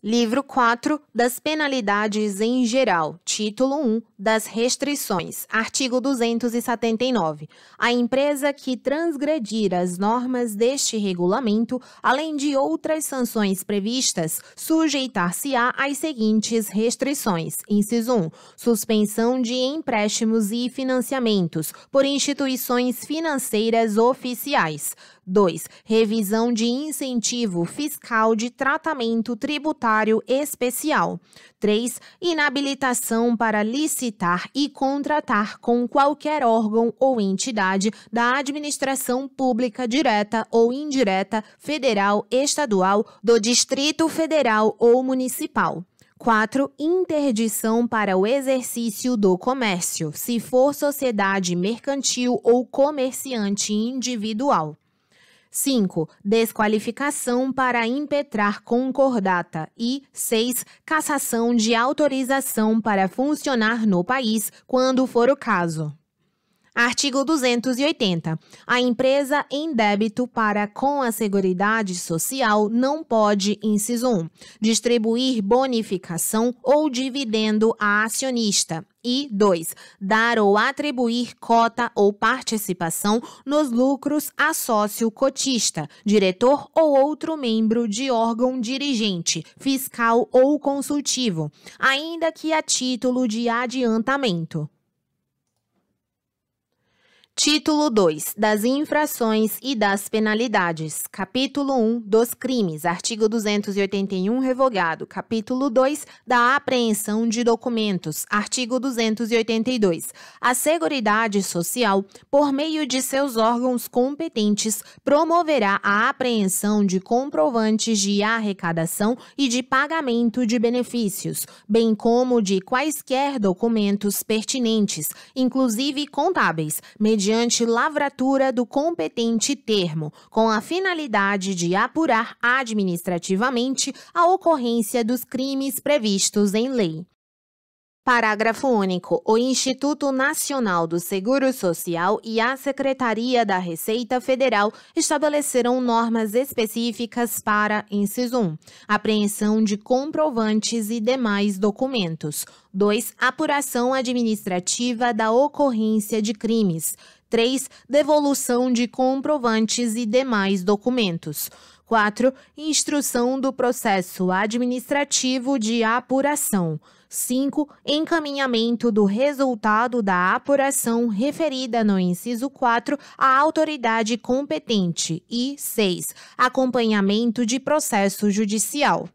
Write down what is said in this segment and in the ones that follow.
Livro 4 das Penalidades em Geral, Título 1 das Restrições, artigo 279. A empresa que transgredir as normas deste regulamento, além de outras sanções previstas, sujeitar-se-á às seguintes restrições: inciso 1, suspensão de empréstimos e financiamentos por instituições financeiras oficiais. 2. Revisão de incentivo fiscal de tratamento tributário especial. 3. Inabilitação para licitar e contratar com qualquer órgão ou entidade da administração pública direta ou indireta, federal, estadual, do Distrito Federal ou municipal. 4. Interdição para o exercício do comércio, se for sociedade mercantil ou comerciante individual. 5. Desqualificação para impetrar concordata. E 6. Cassação de autorização para funcionar no país, quando for o caso. Artigo 280. A empresa em débito para com a Seguridade Social não pode, inciso 1, distribuir bonificação ou dividendo a acionista. E 2. Dar ou atribuir cota ou participação nos lucros a sócio cotista, diretor ou outro membro de órgão dirigente, fiscal ou consultivo, ainda que a título de adiantamento. Título 2 das infrações e das penalidades. Capítulo 1 um, dos crimes. Artigo 281 revogado. Capítulo 2 da apreensão de documentos. Artigo 282. A Seguridade Social, por meio de seus órgãos competentes, promoverá a apreensão de comprovantes de arrecadação e de pagamento de benefícios, bem como de quaisquer documentos pertinentes, inclusive contábeis, mediante mediante lavratura do competente termo, com a finalidade de apurar administrativamente a ocorrência dos crimes previstos em lei. Parágrafo único. O Instituto Nacional do Seguro Social e a Secretaria da Receita Federal estabelecerão normas específicas para, inciso 1, apreensão de comprovantes e demais documentos. 2. Apuração administrativa da ocorrência de crimes. 3. Devolução de comprovantes e demais documentos. 4. Instrução do processo administrativo de apuração. 5. Encaminhamento do resultado da apuração referida no inciso 4 à autoridade competente. E 6. Acompanhamento de processo judicial.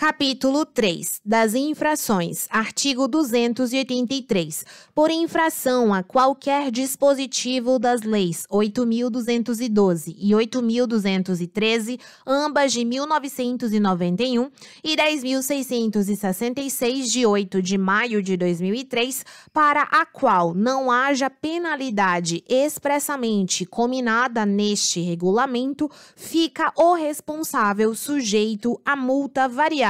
Capítulo 3 das Infrações, artigo 283. Por infração a qualquer dispositivo das leis 8.212 e 8.213, ambas de 1991, e 10.666 de 8 de maio de 2003, para a qual não haja penalidade expressamente cominada neste regulamento, fica o responsável sujeito a multa variável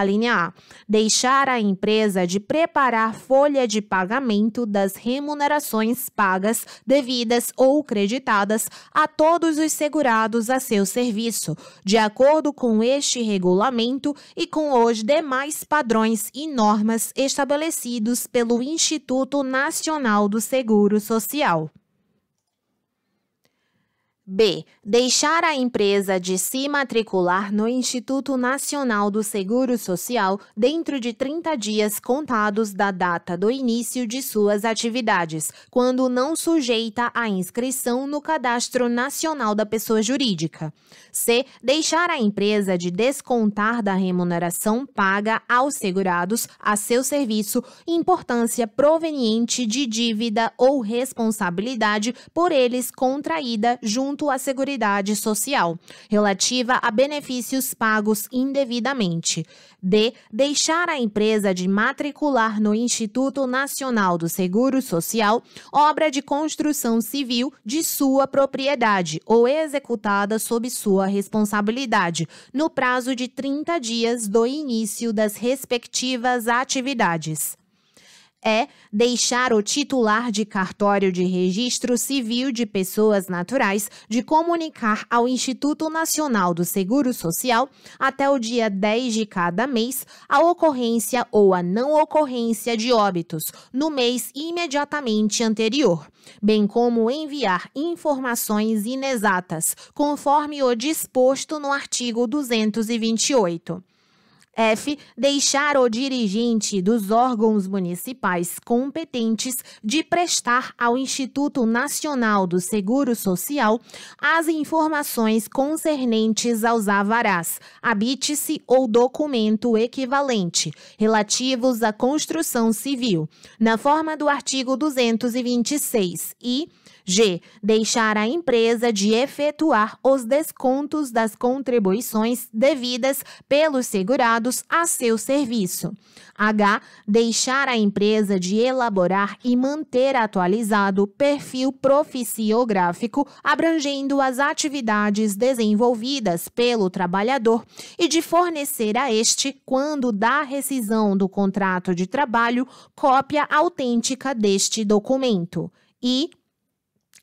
A linha A, deixar a empresa de preparar folha de pagamento das remunerações pagas, devidas ou creditadas a todos os segurados a seu serviço, de acordo com este regulamento e com os demais padrões e normas estabelecidos pelo Instituto Nacional do Seguro Social. B. Deixar a empresa de se matricular no Instituto Nacional do Seguro Social dentro de 30 dias contados da data do início de suas atividades, quando não sujeita a inscrição no Cadastro Nacional da Pessoa Jurídica. C. Deixar a empresa de descontar da remuneração paga aos segurados a seu serviço importância proveniente de dívida ou responsabilidade por eles contraída junto junto à Seguridade Social, relativa a benefícios pagos indevidamente. D. Deixar a empresa de matricular no Instituto Nacional do Seguro Social obra de construção civil de sua propriedade ou executada sob sua responsabilidade, no prazo de 30 dias do início das respectivas atividades é deixar o titular de cartório de registro civil de pessoas naturais de comunicar ao Instituto Nacional do Seguro Social, até o dia 10 de cada mês, a ocorrência ou a não ocorrência de óbitos no mês imediatamente anterior, bem como enviar informações inexatas, conforme o disposto no artigo 228. F. Deixar o dirigente dos órgãos municipais competentes de prestar ao Instituto Nacional do Seguro Social as informações concernentes aos avarás, habite-se ou documento equivalente relativos à construção civil, na forma do artigo 226 e G. Deixar a empresa de efetuar os descontos das contribuições devidas pelos segurados empregados a seu serviço. H. Deixar a empresa de elaborar e manter atualizado o perfil proficiográfico abrangendo as atividades desenvolvidas pelo trabalhador e de fornecer a este, quando da rescisão do contrato de trabalho, cópia autêntica deste documento. E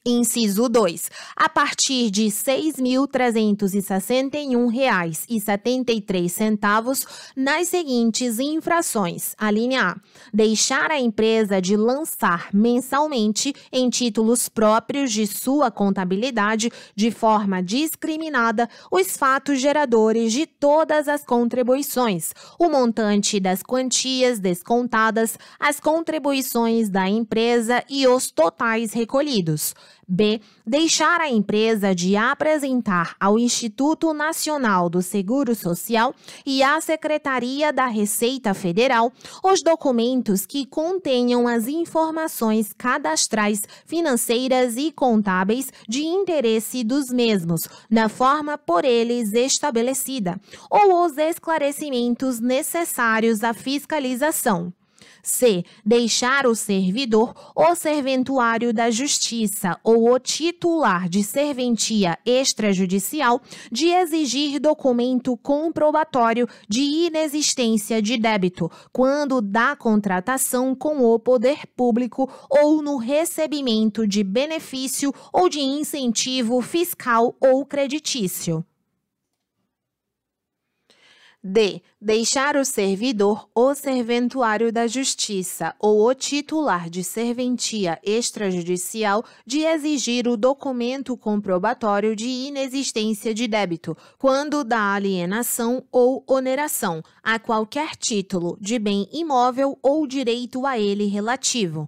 Inciso 2. A partir de R$ 6.361,73 nas seguintes infrações. A linha A. Deixar a empresa de lançar mensalmente em títulos próprios de sua contabilidade de forma discriminada os fatos geradores de todas as contribuições, o montante das quantias descontadas, as contribuições da empresa e os totais recolhidos. B. Deixar a empresa de apresentar ao Instituto Nacional do Seguro Social e à Secretaria da Receita Federal os documentos que contenham as informações cadastrais, financeiras e contábeis de interesse dos mesmos, na forma por eles estabelecida, ou os esclarecimentos necessários à fiscalização. C. Deixar o servidor ou serventuário da justiça ou o titular de serventia extrajudicial de exigir documento comprobatório de inexistência de débito quando da contratação com o poder público ou no recebimento de benefício ou de incentivo fiscal ou creditício. D. Deixar o servidor ou serventuário da justiça ou o titular de serventia extrajudicial de exigir o documento comprobatório de inexistência de débito, quando da alienação ou oneração, a qualquer título de bem imóvel ou direito a ele relativo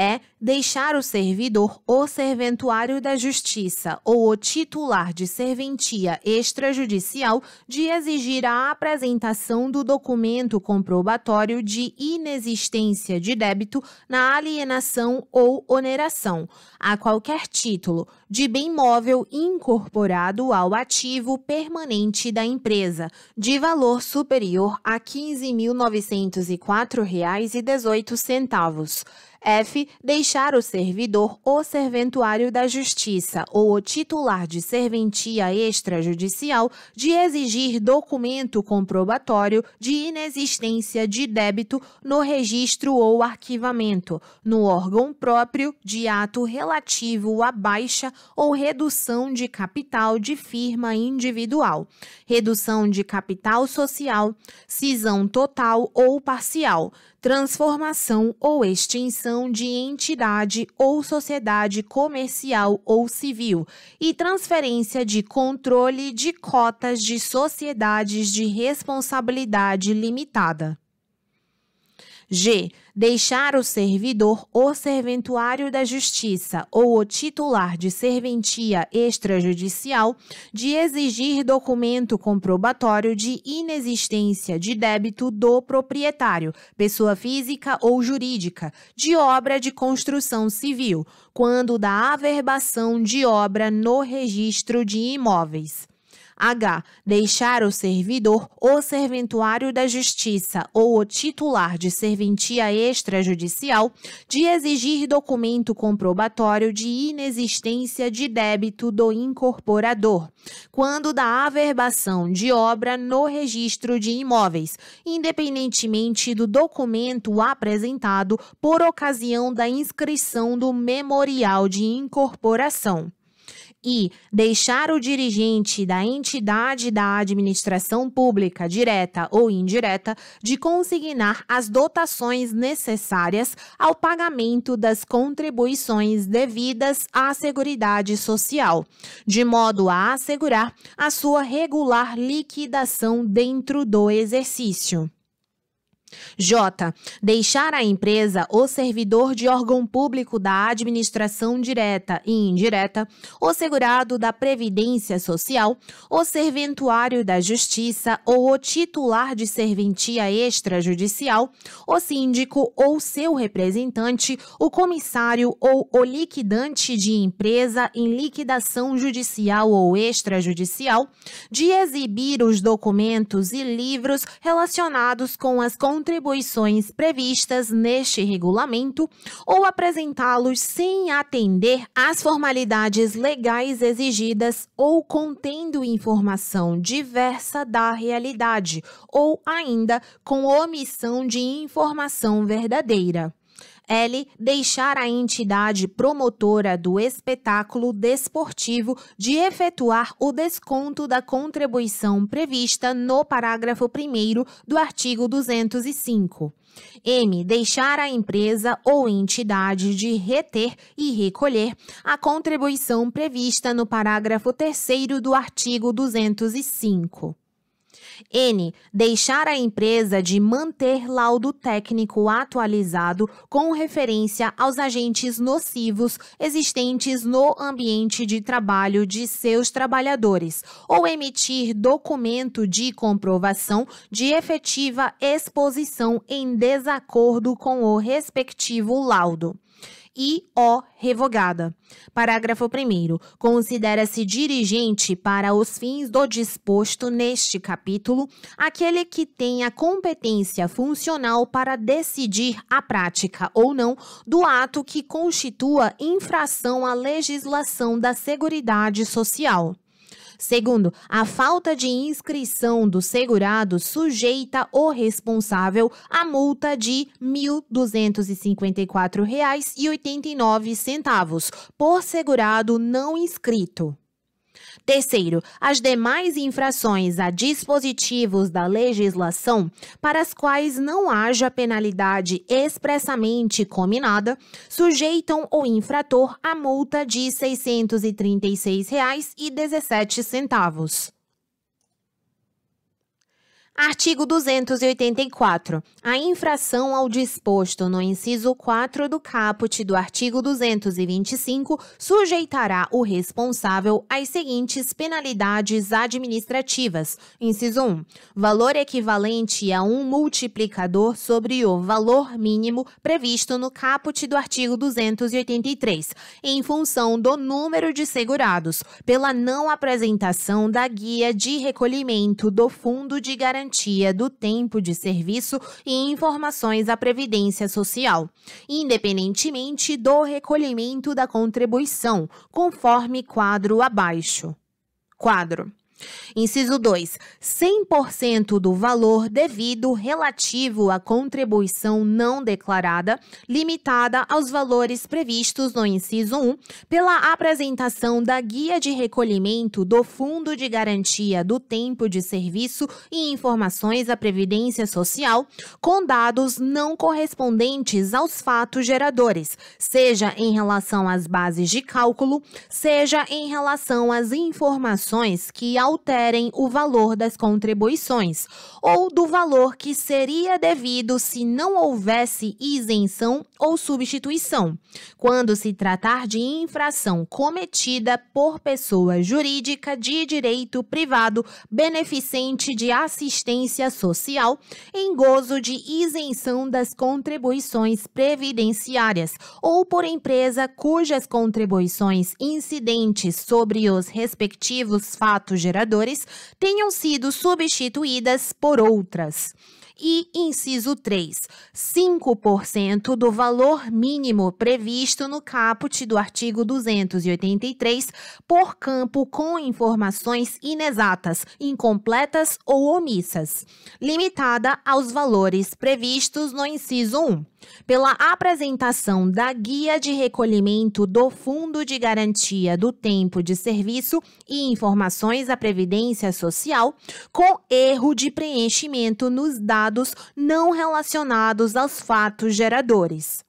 é deixar o servidor ou serventuário da justiça ou o titular de serventia extrajudicial de exigir a apresentação do documento comprobatório de inexistência de débito na alienação ou oneração, a qualquer título, de bem móvel incorporado ao ativo permanente da empresa, de valor superior a R$ 15.904,18 F. Deixar o servidor ou serventuário da justiça ou o titular de serventia extrajudicial de exigir documento comprobatório de inexistência de débito no registro ou arquivamento, no órgão próprio de ato relativo à baixa ou redução de capital de firma individual, redução de capital social, cisão total ou parcial transformação ou extinção de entidade ou sociedade comercial ou civil e transferência de controle de cotas de sociedades de responsabilidade limitada. G deixar o servidor ou serventuário da justiça ou o titular de serventia extrajudicial de exigir documento comprobatório de inexistência de débito do proprietário, pessoa física ou jurídica, de obra de construção civil, quando da averbação de obra no registro de imóveis. H. Deixar o servidor ou serventuário da justiça ou o titular de serventia extrajudicial de exigir documento comprobatório de inexistência de débito do incorporador, quando da averbação de obra no registro de imóveis, independentemente do documento apresentado por ocasião da inscrição do memorial de incorporação e deixar o dirigente da entidade da administração pública, direta ou indireta, de consignar as dotações necessárias ao pagamento das contribuições devidas à Seguridade Social, de modo a assegurar a sua regular liquidação dentro do exercício. J. Deixar à empresa ou servidor de órgão público da administração direta e indireta, o segurado da Previdência Social, o serventuário da Justiça ou o titular de serventia extrajudicial, o síndico ou seu representante, o comissário ou o liquidante de empresa em liquidação judicial ou extrajudicial, de exibir os documentos e livros relacionados com as condições contribuições previstas neste regulamento ou apresentá-los sem atender às formalidades legais exigidas ou contendo informação diversa da realidade ou ainda com omissão de informação verdadeira. L deixar a entidade promotora do espetáculo desportivo de efetuar o desconto da contribuição prevista no parágrafo 1 do artigo 205. M. Deixar a empresa ou entidade de reter e recolher a contribuição prevista no parágrafo 3 do artigo 205. N. Deixar a empresa de manter laudo técnico atualizado com referência aos agentes nocivos existentes no ambiente de trabalho de seus trabalhadores, ou emitir documento de comprovação de efetiva exposição em desacordo com o respectivo laudo e o revogada. Parágrafo 1. Considera-se dirigente para os fins do disposto neste capítulo aquele que tenha competência funcional para decidir a prática ou não do ato que constitua infração à legislação da Seguridade Social. Segundo, a falta de inscrição do segurado sujeita o responsável à multa de R$ 1.254,89 por segurado não inscrito. Terceiro, as demais infrações a dispositivos da legislação para as quais não haja penalidade expressamente combinada sujeitam o infrator a multa de R$ 636,17. Artigo 284. A infração ao disposto no inciso 4 do caput do artigo 225 sujeitará o responsável às seguintes penalidades administrativas. Inciso 1. Valor equivalente a um multiplicador sobre o valor mínimo previsto no caput do artigo 283, em função do número de segurados, pela não apresentação da guia de recolhimento do Fundo de Garantia garantia do tempo de serviço e informações à Previdência Social, independentemente do recolhimento da contribuição, conforme quadro abaixo. Quadro Inciso 2. 100% do valor devido relativo à contribuição não declarada, limitada aos valores previstos no inciso 1, pela apresentação da guia de recolhimento do Fundo de Garantia do Tempo de Serviço e Informações à Previdência Social, com dados não correspondentes aos fatos geradores, seja em relação às bases de cálculo, seja em relação às informações que ao alterem o valor das contribuições ou do valor que seria devido se não houvesse isenção ou substituição, quando se tratar de infração cometida por pessoa jurídica de direito privado beneficente de assistência social em gozo de isenção das contribuições previdenciárias ou por empresa cujas contribuições incidentes sobre os respectivos fatos gerais tenham sido substituídas por outras e inciso 3, 5% do valor mínimo previsto no caput do artigo 283 por campo com informações inexatas, incompletas ou omissas, limitada aos valores previstos no inciso 1 pela apresentação da guia de recolhimento do Fundo de Garantia do Tempo de Serviço e informações à Previdência Social, com erro de preenchimento nos dados dados não relacionados aos fatos geradores.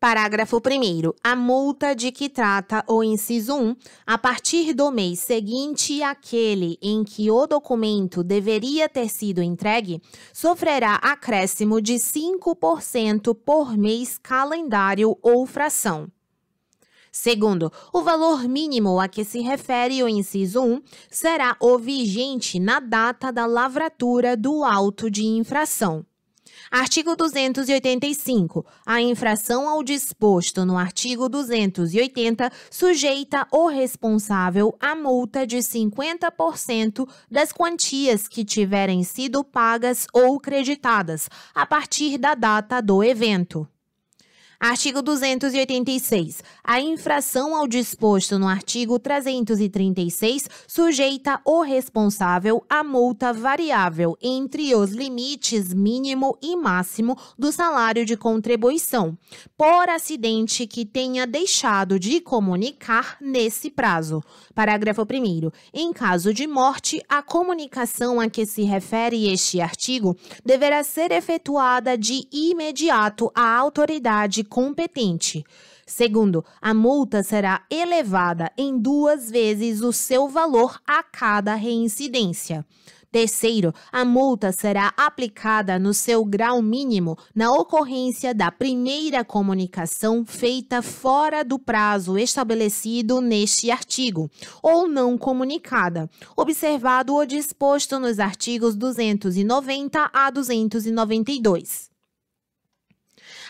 Parágrafo 1. A multa de que trata o inciso 1, a partir do mês seguinte àquele em que o documento deveria ter sido entregue, sofrerá acréscimo de 5% por mês calendário ou fração. Segundo, o valor mínimo a que se refere o inciso 1 será o vigente na data da lavratura do auto de infração. Artigo 285. A infração ao disposto no artigo 280 sujeita o responsável à multa de 50% das quantias que tiverem sido pagas ou creditadas a partir da data do evento. Artigo 286. A infração ao disposto no artigo 336 sujeita o responsável à multa variável entre os limites mínimo e máximo do salário de contribuição, por acidente que tenha deixado de comunicar nesse prazo. Parágrafo 1. Em caso de morte, a comunicação a que se refere este artigo deverá ser efetuada de imediato à autoridade competente. Segundo, a multa será elevada em duas vezes o seu valor a cada reincidência. Terceiro, a multa será aplicada no seu grau mínimo na ocorrência da primeira comunicação feita fora do prazo estabelecido neste artigo, ou não comunicada, observado o disposto nos artigos 290 a 292.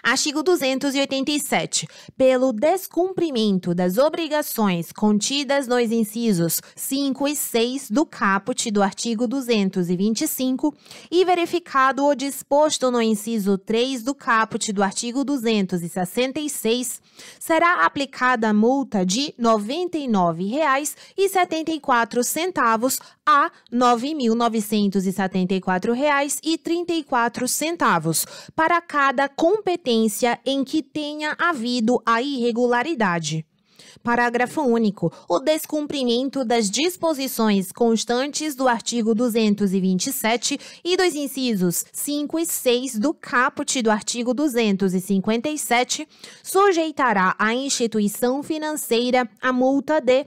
Artigo 287. Pelo descumprimento das obrigações contidas nos incisos 5 e 6 do caput do artigo 225 e verificado o disposto no inciso 3 do caput do artigo 266, será aplicada a multa de R$ 99,74 a R$ 9.974,34 para cada competência instância em que tenha havido a irregularidade. Parágrafo único. O descumprimento das disposições constantes do artigo 227 e dos incisos 5 e 6 do caput do artigo 257 sujeitará a instituição financeira à multa de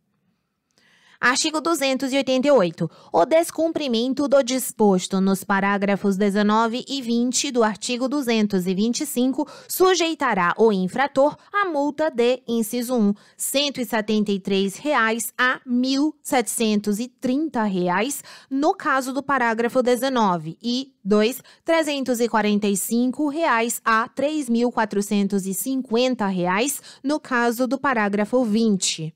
Artigo 288. O descumprimento do disposto nos parágrafos 19 e 20 do artigo 225 sujeitará o infrator à multa de, inciso 1, R$ 173 reais a R$ 1.730, reais, no caso do parágrafo 19, e 2, R$ 345 reais a R$ 3.450, reais, no caso do parágrafo 20.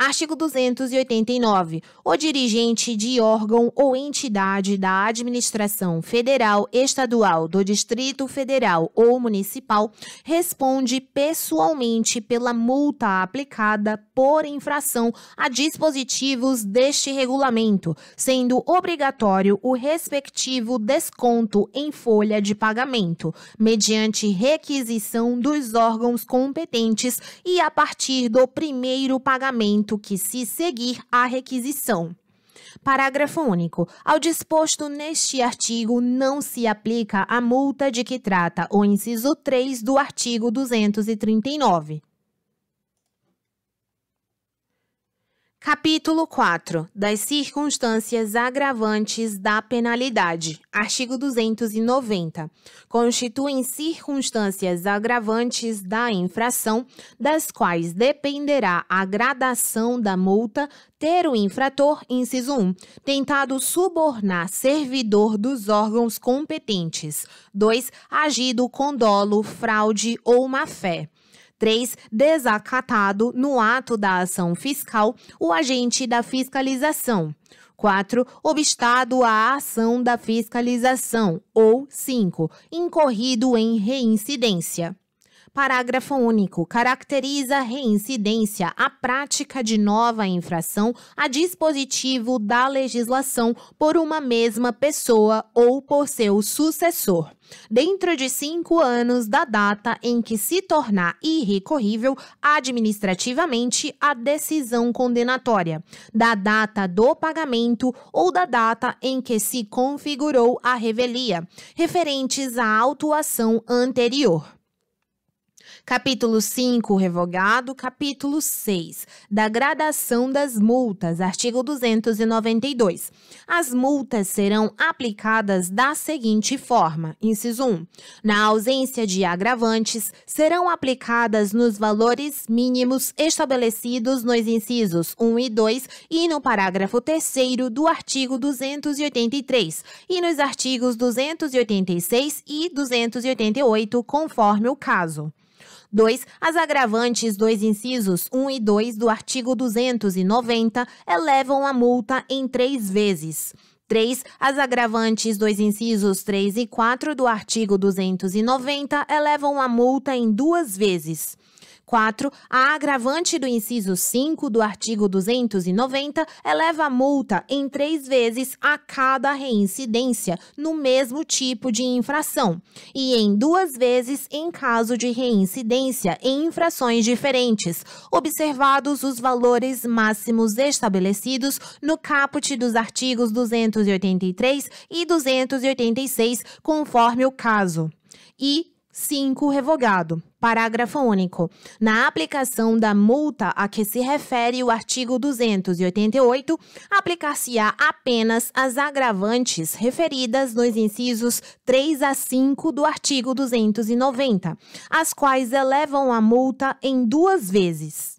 Artigo 289. O dirigente de órgão ou entidade da administração federal, estadual, do Distrito Federal ou municipal responde pessoalmente pela multa aplicada por infração a dispositivos deste regulamento, sendo obrigatório o respectivo desconto em folha de pagamento, mediante requisição dos órgãos competentes e a partir do primeiro pagamento que se seguir à requisição. Parágrafo único. Ao disposto neste artigo, não se aplica a multa de que trata o inciso 3 do artigo 239. Capítulo 4 das circunstâncias agravantes da penalidade. Artigo 290. Constituem circunstâncias agravantes da infração, das quais dependerá a gradação da multa, ter o infrator, inciso 1, tentado subornar servidor dos órgãos competentes. 2. Agido com dolo, fraude ou má-fé. 3. Desacatado no ato da ação fiscal o agente da fiscalização. 4. Obstado à ação da fiscalização. Ou 5. Incorrido em reincidência. Parágrafo único. Caracteriza reincidência a prática de nova infração a dispositivo da legislação por uma mesma pessoa ou por seu sucessor dentro de cinco anos da data em que se tornar irrecorrível administrativamente a decisão condenatória, da data do pagamento ou da data em que se configurou a revelia, referentes à autuação anterior. Capítulo 5, revogado. Capítulo 6, da gradação das multas, artigo 292. As multas serão aplicadas da seguinte forma: inciso 1. Na ausência de agravantes, serão aplicadas nos valores mínimos estabelecidos nos incisos 1 e 2 e no parágrafo 3 do artigo 283 e nos artigos 286 e 288, conforme o caso. 2. As agravantes dos incisos 1 e 2 do artigo 290 elevam a multa em três vezes. 3. As agravantes dos incisos 3 e 4 do artigo 290 elevam a multa em duas vezes. 4, a agravante do inciso 5 do artigo 290 eleva a multa em três vezes a cada reincidência no mesmo tipo de infração e em duas vezes em caso de reincidência em infrações diferentes, observados os valores máximos estabelecidos no caput dos artigos 283 e 286, conforme o caso. E 5. Revogado. Parágrafo único. Na aplicação da multa a que se refere o artigo 288, aplicar-se-á apenas as agravantes referidas nos incisos 3 a 5 do artigo 290, as quais elevam a multa em duas vezes.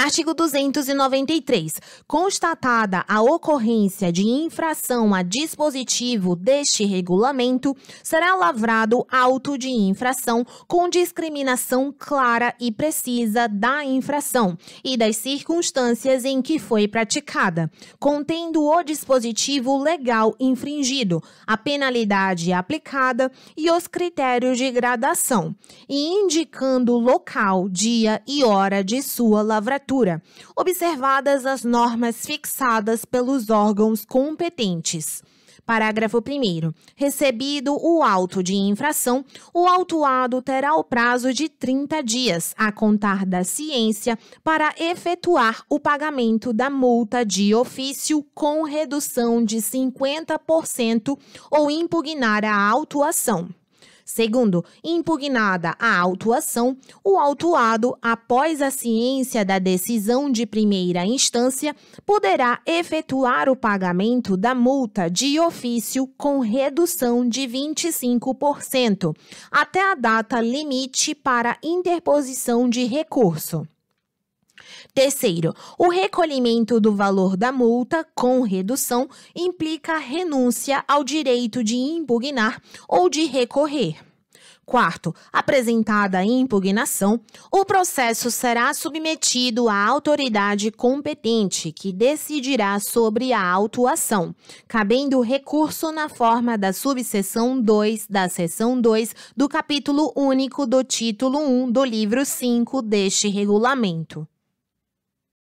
Artigo 293. Constatada a ocorrência de infração a dispositivo deste regulamento, será lavrado auto de infração com discriminação clara e precisa da infração e das circunstâncias em que foi praticada, contendo o dispositivo legal infringido, a penalidade aplicada e os critérios de gradação, e indicando local, dia e hora de sua lavratura temperatura, observadas as normas fixadas pelos órgãos competentes. Parágrafo 1. Recebido o auto de infração, o autuado terá o prazo de 30 dias, a contar da ciência, para efetuar o pagamento da multa de ofício com redução de 50% ou impugnar a autuação. Segundo, impugnada a autuação, o autuado, após a ciência da decisão de primeira instância, poderá efetuar o pagamento da multa de ofício com redução de 25% até a data limite para interposição de recurso. Terceiro, o recolhimento do valor da multa com redução implica renúncia ao direito de impugnar ou de recorrer. Quarto, apresentada a impugnação, o processo será submetido à autoridade competente, que decidirá sobre a autuação, cabendo recurso na forma da subseção 2 da seção 2 do capítulo único do título 1 do livro 5 deste regulamento.